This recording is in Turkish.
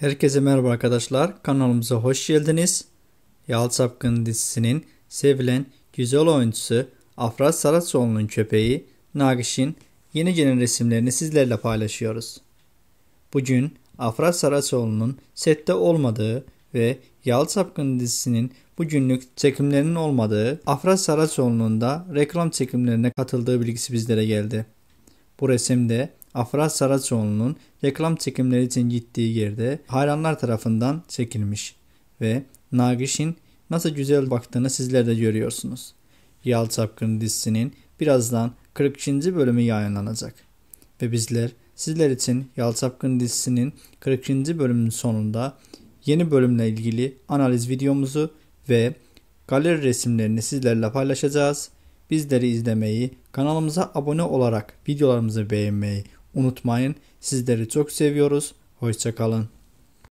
Herkese merhaba arkadaşlar. Kanalımıza hoş geldiniz. Yal dizisinin sevilen güzel oyuncusu Afra Saraçoğlu'nun köpeği Nagiş'in yeni gelen resimlerini sizlerle paylaşıyoruz. Bugün Afra Saraçoğlu'nun sette olmadığı ve Yal dizisinin bugünlük çekimlerinin olmadığı Afra Saraçoğlu'nun da reklam çekimlerine katıldığı bilgisi bizlere geldi. Bu resimde Afra Saraçoğlu'nun reklam çekimleri için gittiği yerde hayranlar tarafından çekilmiş ve Nagiş'in nasıl güzel baktığını sizler de görüyorsunuz. Yal Çapkın dizisinin birazdan 42. bölümü yayınlanacak. Ve bizler sizler için Yal Çapkın dizisinin 40. bölümünün sonunda yeni bölümle ilgili analiz videomuzu ve galeri resimlerini sizlerle paylaşacağız. Bizleri izlemeyi, kanalımıza abone olarak videolarımızı beğenmeyi unutmayın. Sizleri çok seviyoruz. Hoşçakalın.